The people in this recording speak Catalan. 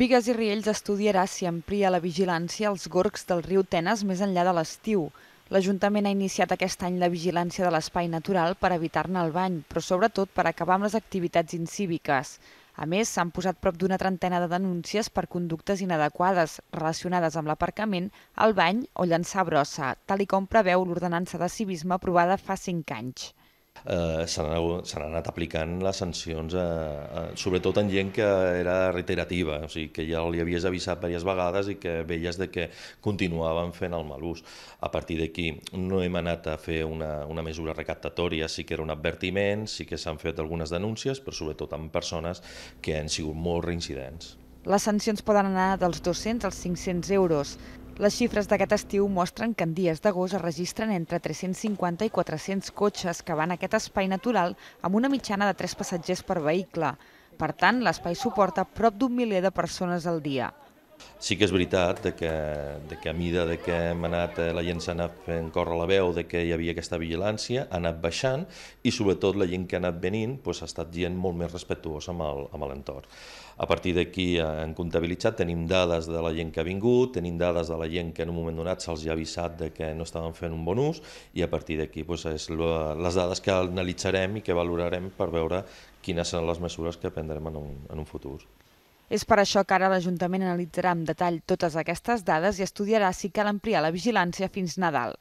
Vigues i Riells estudiarà si amplia la vigilància als gorgs del riu Tenes més enllà de l'estiu. L'Ajuntament ha iniciat aquest any la vigilància de l'espai natural per evitar-ne el bany, però sobretot per acabar amb les activitats incíviques. A més, s'han posat prop d'una trentena de denúncies per conductes inadequades relacionades amb l'aparcament, el bany o llançar brossa, tal i com preveu l'ordenança de civisme aprovada fa 5 anys eh, se n'han anat aplicant les sancions, a, a, sobretot en gent que era reiterativa, o sigui, que ja li havies avisat diverses vegades i que veies de que continuaven fent el mal ús. A partir d'aquí no hem anat a fer una, una mesura recaptatòria, sí que era un advertiment, sí que s'han fet algunes denúncies, però sobretot amb persones que han sigut molt reincidents. Les sancions poden anar dels 200 als 500 euros. Les xifres d'aquest estiu mostren que en dies d'agost es registren entre 350 i 400 cotxes que van a aquest espai natural amb una mitjana de 3 passatgers per vehicle. Per tant, l'espai suporta prop d'un miler de persones al dia. Sí que és veritat de que, de que a mida de que hem anat, eh, la gent s'ha anat fent córrer la veu de que hi havia aquesta vigilància, ha anat baixant i sobretot la gent que ha anat venint doncs, ha estat gent molt més respectuosa amb l'entorn. A partir d'aquí eh, en comptabilitzat tenim dades de la gent que ha vingut, tenim dades de la gent que en un moment donat se'ls ha avisat de que no estaven fent un bon ús i a partir d'aquí doncs, és les dades que analitzarem i que valorarem per veure quines seran les mesures que prendrem en un, en un futur. És per això que ara l'Ajuntament analitzarà amb detall totes aquestes dades i estudiarà si cal ampliar la vigilància fins Nadal.